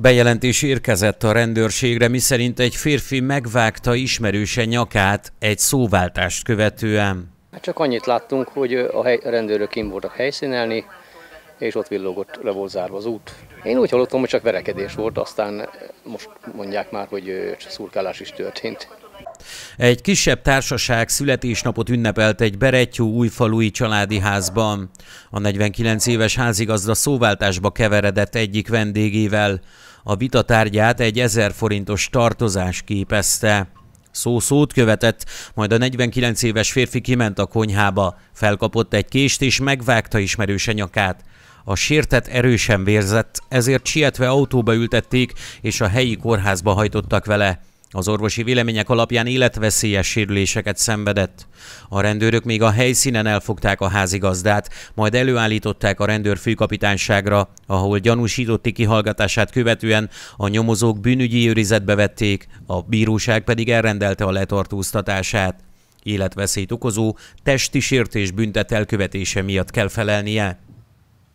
Bejelentés érkezett a rendőrségre, miszerint egy férfi megvágta ismerőse nyakát egy szóváltást követően. Hát csak annyit láttunk, hogy a hely, a rendőrök kim voltak helyszínelni, és ott villogott, le volt zárva az út. Én úgy hallottam, hogy csak verekedés volt, aztán most mondják már, hogy szurkálás is történt. Egy kisebb társaság születésnapot ünnepelt egy Berettyú újfalui családi házban. A 49 éves házigazda szóváltásba keveredett egyik vendégével. A vitatárgyát egy 1000 forintos tartozás képezte. Szó szót követett, majd a 49 éves férfi kiment a konyhába, felkapott egy kést és megvágta ismerőse nyakát. A sértet erősen vérzett, ezért sietve autóba ültették, és a helyi kórházba hajtottak vele. Az orvosi vélemények alapján életveszélyes sérüléseket szenvedett. A rendőrök még a helyszínen elfogták a házigazdát, majd előállították a rendőrfőkapitányságra, ahol gyanúsítotti kihallgatását követően a nyomozók bűnügyi őrizetbe vették, a bíróság pedig elrendelte a letartóztatását. Életveszélyt okozó testi sértés büntet elkövetése miatt kell felelnie.